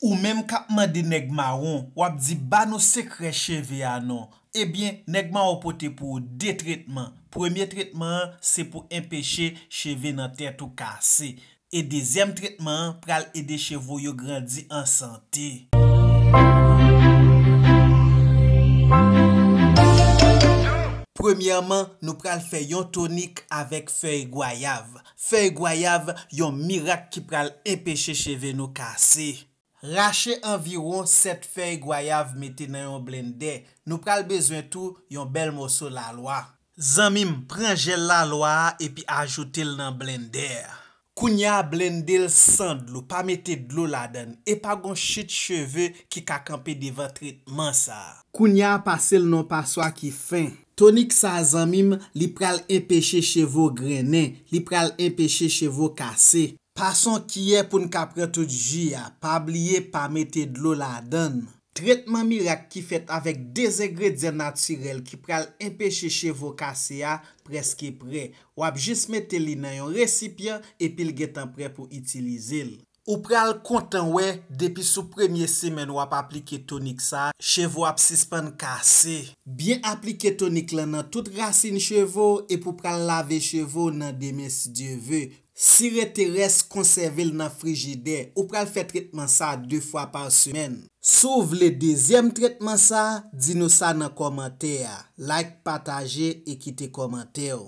Ou menm kapman de negma ron, wap di ba nou sekre cheve anon. Ebyen, eh negma wapote pou de tretman. Premier tretman an, se pou impeche cheve nan tete ou kase. E dezem tretman an, pral ede chevo yo grandi an sante. Premiyaman, nou pral fe yon tonik avek fey goyav. Fey goyav yon mirak ki pral impeche cheve nou kase. Rache environ 7 fey gwayav mette nan yon blender. Nou pral bezwen tou yon bel moso lalwa. Zanmim pranje lalwa epi ajoute l nan blender. Kounya blendel sandlou, pa mette dlou ladan. E pa gon chit cheve ki kakanpe divantrit mansa. Kounya pase l non pa swa ki fin. Tonik sa zanmim, li pral impeche chevo grenen. Li pral impeche chevo kase. Pason kiye pou nka prete ou diji ya, pa bliye pa mette dlo la dan. Tretman mirak ki fet avèk dese gre dze naturel ki pral empèche che vokase ya preske pre. Wap jisme teli nan yon resipye epil getan pre pou itilize l. Ou pral kontan we, depi sou premye semen wap aplike tonik sa, chevo ap sispan kase. Bien aplike tonik lan nan tout rasin chevo, e pou pral lave chevo nan demen si dievè. Si rete res, konserve l nan frigide, ou pral fe tretman sa 2 fwa par semen. Sou vle dezyem tretman sa, di nou sa nan komante ya. Like, pataje, ekite komante yo.